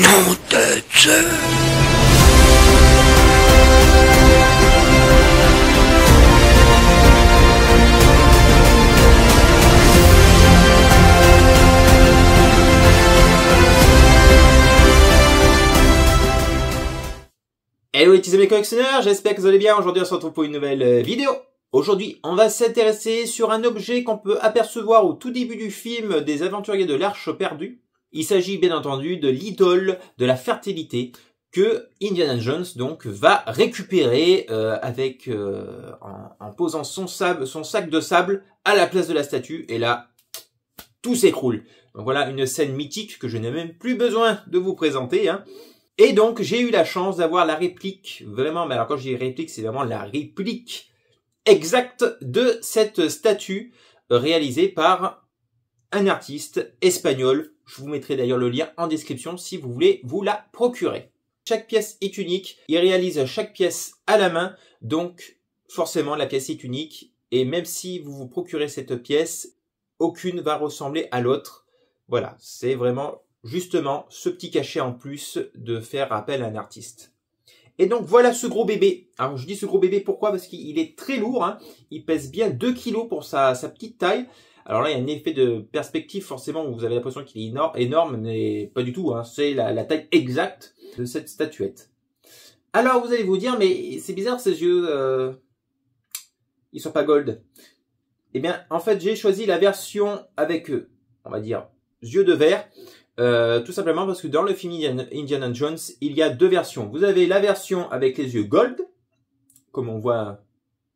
Nom Hello les petits amis collectionneurs, j'espère que vous allez bien. Aujourd'hui, on se retrouve pour une nouvelle euh, vidéo. Aujourd'hui, on va s'intéresser sur un objet qu'on peut apercevoir au tout début du film euh, des aventuriers de l'Arche perdue. Il s'agit bien entendu de l'idole de la fertilité que Indiana Jones donc va récupérer euh, avec euh, en, posant son, sable, son sac de sable à la place de la statue et là tout s'écroule. Donc voilà une scène mythique que je n'ai même plus besoin de vous présenter. Hein. Et donc j'ai eu la chance d'avoir la réplique vraiment, mais alors quand je dis réplique c'est vraiment la réplique exacte de cette statue réalisée par un artiste espagnol je vous mettrai d'ailleurs le lien en description si vous voulez vous la procurer. Chaque pièce est unique, il réalise chaque pièce à la main, donc forcément la pièce est unique, et même si vous vous procurez cette pièce, aucune va ressembler à l'autre. Voilà, c'est vraiment justement ce petit cachet en plus de faire appel à un artiste. Et donc voilà ce gros bébé. Alors je dis ce gros bébé pourquoi Parce qu'il est très lourd, hein. il pèse bien 2 kilos pour sa petite taille. Alors là, il y a un effet de perspective forcément où vous avez l'impression qu'il est énorme, mais pas du tout. Hein. C'est la, taille exacte de cette statuette. Alors vous allez vous dire, mais c'est bizarre ces yeux, euh, ils sont pas gold. Eh bien, en fait, j'ai choisi la version avec, on va dire, yeux de verre. Euh, tout simplement parce que dans le film Indiana Jones, il y a deux versions. Vous avez la version avec les yeux gold, comme on voit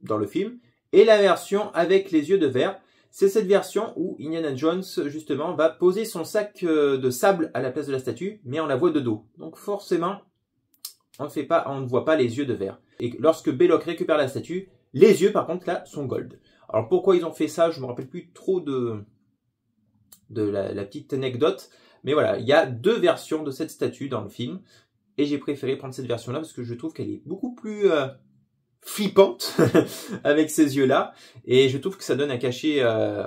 dans le film, et la version avec les yeux de verre. C'est cette version où Indiana Jones, justement, va poser son sac euh, de sable à la place de la statue, mais on la voit de dos. Donc forcément, on ne, voit pas les yeux de verre. Et lorsque Belloc récupère la statue, les yeux, par contre, là, sont gold. Alors pourquoi ils ont fait ça, je ne me rappelle plus trop de, de la, petite anecdote. Mais voilà, il y a deux versions de cette statue dans le film. Et j'ai préféré prendre cette version-là parce que je trouve qu'elle est beaucoup plus... Euh, flippante avec ces yeux-là. Et je trouve que ça donne un cachet euh,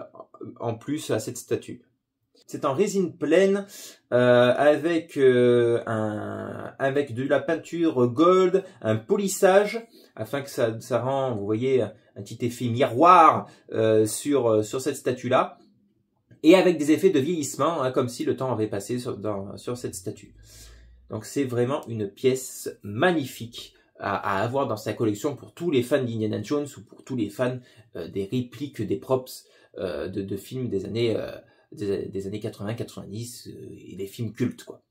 en plus à cette statue. C'est en résine pleine euh, avec euh, un avec de la peinture gold, un polissage afin que ça, ça rend, vous voyez, un petit effet miroir sur sur cette statue là et avec des effets de vieillissement, hein, comme si le temps avait passé sur, dans, sur cette statue. Donc c'est vraiment une pièce magnifique à, avoir dans sa collection pour tous les fans d'Indiana Jones ou pour tous les fans euh, des répliques, des props euh, de, films des années, euh, des, années 80, 90 et des films cultes. Quoi.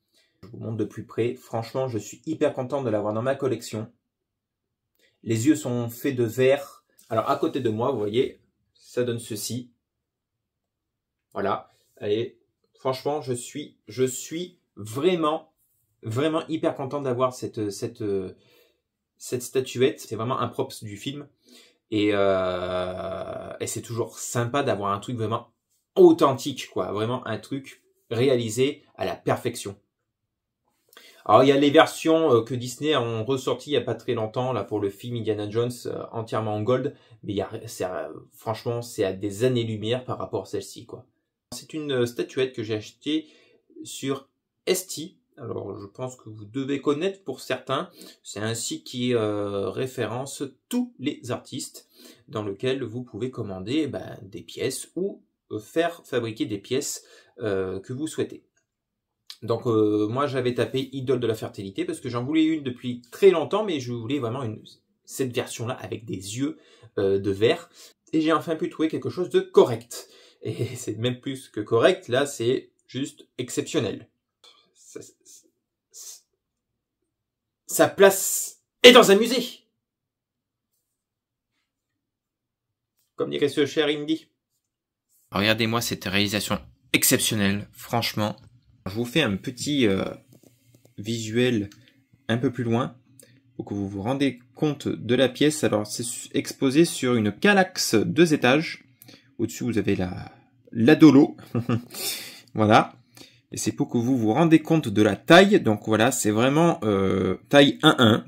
Je vous montre de plus près. Franchement, je suis hyper content de l'avoir dans ma collection. Les yeux sont faits de verre. Alors à côté de moi, vous voyez, ça donne ceci. Voilà. Et franchement, je suis, je suis vraiment, vraiment hyper content d'avoir cette, cette, cette statuette, c'est vraiment un props du film. Euh, et, c'est toujours sympa d'avoir un truc vraiment authentique, quoi. Vraiment un truc réalisé à la perfection. Alors il y a les versions euh, que Disney ont ressorties il n'y a pas très longtemps là pour le film Indiana Jones euh, entièrement en gold, mais il a, franchement c'est à des années-lumière par rapport à celle-ci quoi. C'est une statuette que j'ai achetée sur ST, alors je pense que vous devez connaître pour certains. C'est un site qui euh, référence tous les artistes dans lequel vous pouvez commander eh ben, des pièces ou euh, faire fabriquer des pièces euh, que vous souhaitez. Donc moi j'avais tapé idole de la fertilité parce que j'en voulais une depuis très longtemps mais je voulais vraiment cette version là avec des yeux de verre et j'ai enfin pu trouver quelque chose de correct. Et c'est même plus que correct, là c'est juste exceptionnel. sa place est dans un musée. Comme dirait ce cher Indy. Regardez-moi cette réalisation exceptionnelle, franchement. Je vous fais un petit euh, visuel un peu plus loin pour que vous vous rendez compte de la pièce. Alors c'est exposé sur une calaxe deux étages. Au-dessus vous avez la la dolo. voilà et c'est pour que vous vous rendez compte de la taille. Donc voilà, c'est vraiment euh, taille 1-1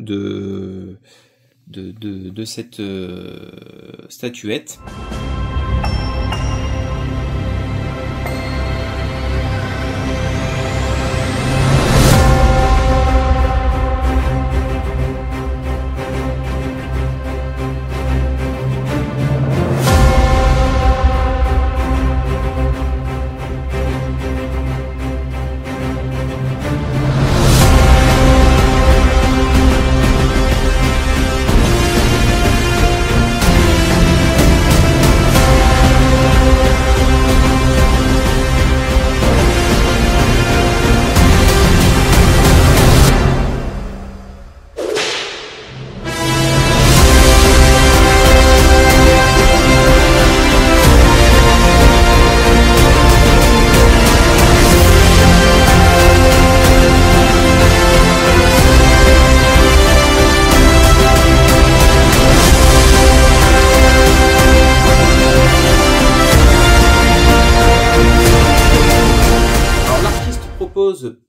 de, cette euh, statuette.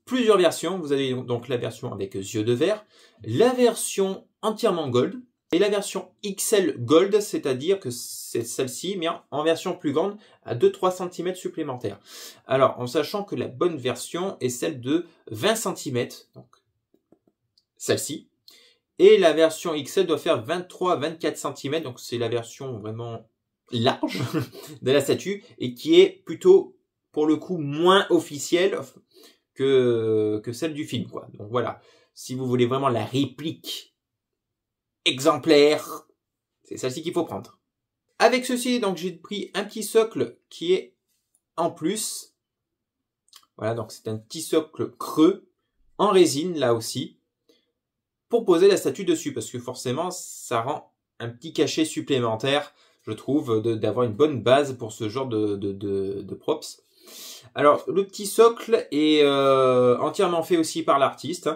plusieurs versions. Vous avez donc la version avec yeux de verre, la version entièrement gold et la version XL gold, c'est-à-dire que c'est celle-ci, mais en version plus grande, à 2-3 cm supplémentaires. Alors, en sachant que la bonne version est celle de 20 cm, donc celle-ci, et la version XL doit faire 23-24 cm, donc c'est la version vraiment large de la statue, et qui est plutôt, pour le coup, moins officielle, que, celle du film, quoi. Donc voilà. Si vous voulez vraiment la réplique exemplaire, c'est celle-ci qu'il faut prendre. Avec ceci, donc j'ai pris un petit socle qui est en plus. Voilà, donc c'est un petit socle creux en résine là aussi pour poser la statue dessus parce que forcément ça rend un petit cachet supplémentaire, je trouve, d'avoir une bonne base pour ce genre de, de, de props. Alors, le petit socle est euh, entièrement fait aussi par l'artiste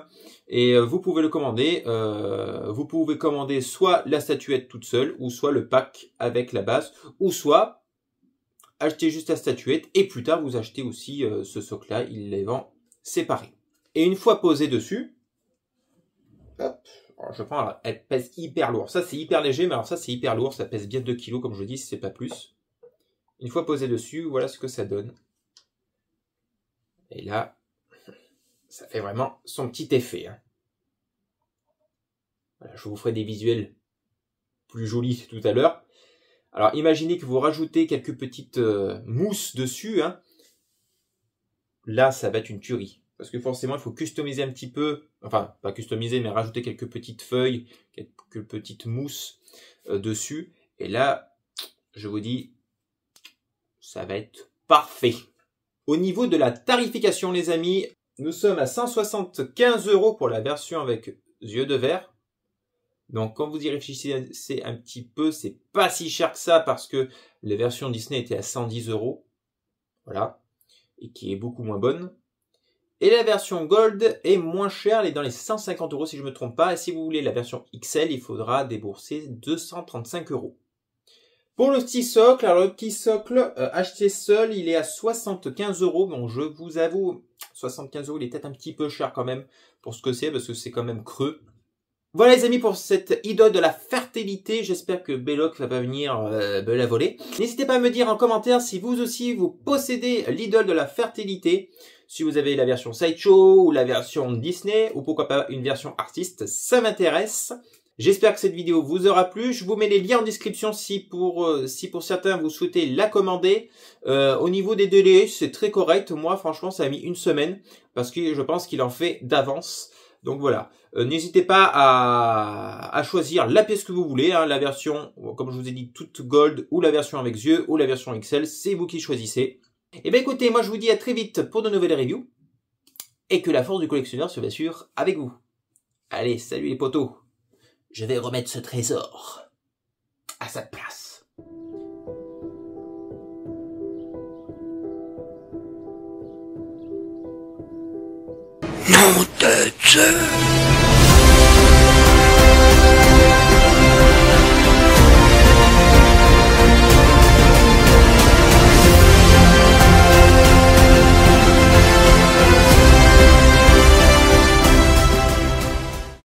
et euh, vous pouvez le commander. Euh, vous pouvez commander soit la statuette toute seule ou soit le pack avec la base ou soit acheter juste la statuette et plus tard vous achetez aussi ce socle-là. Il les vend séparés. Et une fois posé dessus, hop, oh, je prends, elle pèse hyper lourd. Ça c'est hyper léger, mais alors ça c'est hyper lourd. Ça pèse bien 2 kg comme je dis, c'est pas plus. Une fois posé dessus, voilà ce que ça donne. Et là, ça fait vraiment son petit effet. Hein. je vous ferai des visuels plus jolis tout à l'heure. Alors imaginez que vous rajoutez quelques petites euh, mousses dessus. Hein. Là, ça va être une tuerie. Parce que forcément, il faut customiser un petit peu, enfin pas customiser, mais rajouter quelques petites feuilles, quelques petites mousses euh, dessus. Et là, je vous dis, ça va être parfait. Au niveau de la tarification, les amis, nous sommes à 175 euros pour la version avec yeux de verre. Donc, quand vous y réfléchissez un petit peu, c'est pas si cher que ça parce que la version Disney était à 110 euros. Voilà. Et qui est beaucoup moins bonne. Et la version Gold est moins chère, elle est dans les 150 euros si je ne me trompe pas. Et si vous voulez la version XL, il faudra débourser 235 euros. Pour le petit socle, alors le petit socle euh, acheté seul, il est à 75 euros. Bon, je vous avoue, 75 euros, il est peut-être un petit peu cher quand même pour ce que c'est, parce que c'est quand même creux. Voilà les amis pour cette idole de la fertilité, j'espère que Belloc va pas venir euh, me la voler. N'hésitez pas à me dire en commentaire si vous aussi vous possédez l'idole de la fertilité, si vous avez la version Sideshow ou la version Disney, ou pourquoi pas une version artiste, ça m'intéresse. J'espère que cette vidéo vous aura plu. Je vous mets les liens en description si pour euh, si pour certains vous souhaitez la commander. Euh, au niveau des délais, c'est très correct. Moi, franchement, ça a mis une semaine parce que je pense qu'il en fait d'avance. Donc voilà, euh, n'hésitez pas à, à, choisir la pièce que vous voulez, hein, la version, comme je vous ai dit, toute gold, ou la version avec yeux, ou la version Excel. c'est vous qui choisissez. Et eh bien écoutez, moi je vous dis à très vite pour de nouvelles reviews, et que la force du collectionneur se va avec vous. Allez, salut les potos je vais remettre ce trésor à sa place. Non